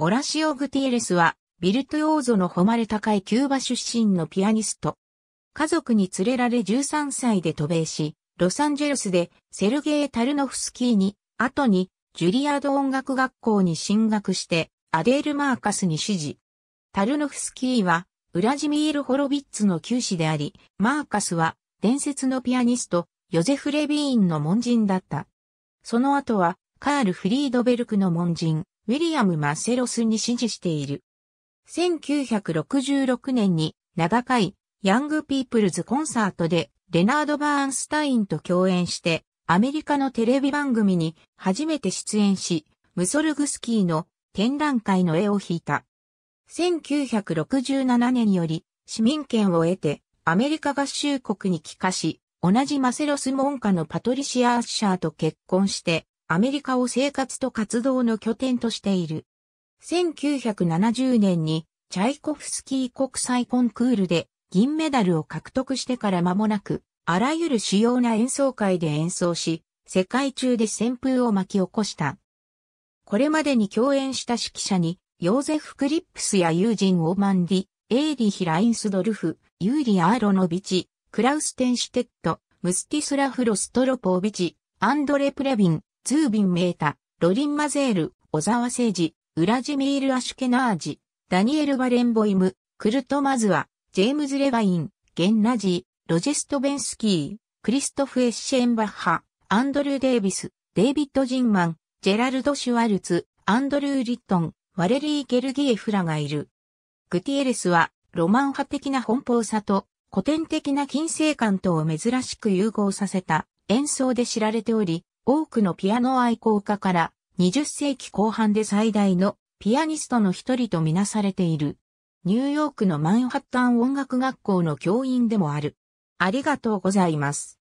オラシオ・グティエレスは、ビルトヨーゾの誉れ高いキューバ出身のピアニスト。家族に連れられ13歳で渡米し、ロサンゼルスでセルゲイ・タルノフスキーに、後にジュリアード音楽学校に進学して、アデール・マーカスに指示。タルノフスキーは、ウラジミール・ホロビッツの旧師であり、マーカスは伝説のピアニスト、ヨゼフ・レビーンの門人だった。その後は、カール・フリードベルクの門人、ウィリアム・マセロスに支持している。1966年に名高いヤングピープルズコンサートでレナード・バーンスタインと共演してアメリカのテレビ番組に初めて出演し、ムソルグスキーの展覧会の絵を引いた。1967年より市民権を得てアメリカ合衆国に帰化し、同じマセロス門下のパトリシア・アッシャーと結婚してアメリカを生活と活動の拠点としている。1970年にチャイコフスキー国際コンクールで銀メダルを獲得してから間もなく、あらゆる主要な演奏会で演奏し、世界中で旋風を巻き起こした。これまでに共演した指揮者に、ヨーゼフ・クリップスやユージン・オーマンディ、エイリヒ・ラインスドルフ、ユーリ・アーロノビチ、クラウス・テンシテッド、ムスティスラフ・ロストロポービチ、アンドレ・プレビン、ツービン・メータ、ロリン・マゼール、小沢誠治、ウラジミール・アシュケナージ、ダニエル・バレンボイム、クルト・マズワ、ジェームズ・レバイン、ゲンナジー、ロジェスト・ベンスキー、クリストフ・エッシェンバッハ、アンドルー・デイビス、デイビッド・ジンマン、ジェラルド・シュワルツ、アンドルー・リットン、ワレリー・ゲルギエフラがいる。グティエレスは、ロマン派的な奔放さと、古典的な近世感とを珍しく融合させた演奏で知られており、多くのピアノ愛好家から20世紀後半で最大のピアニストの一人とみなされている。ニューヨークのマンハッタン音楽学校の教員でもある。ありがとうございます。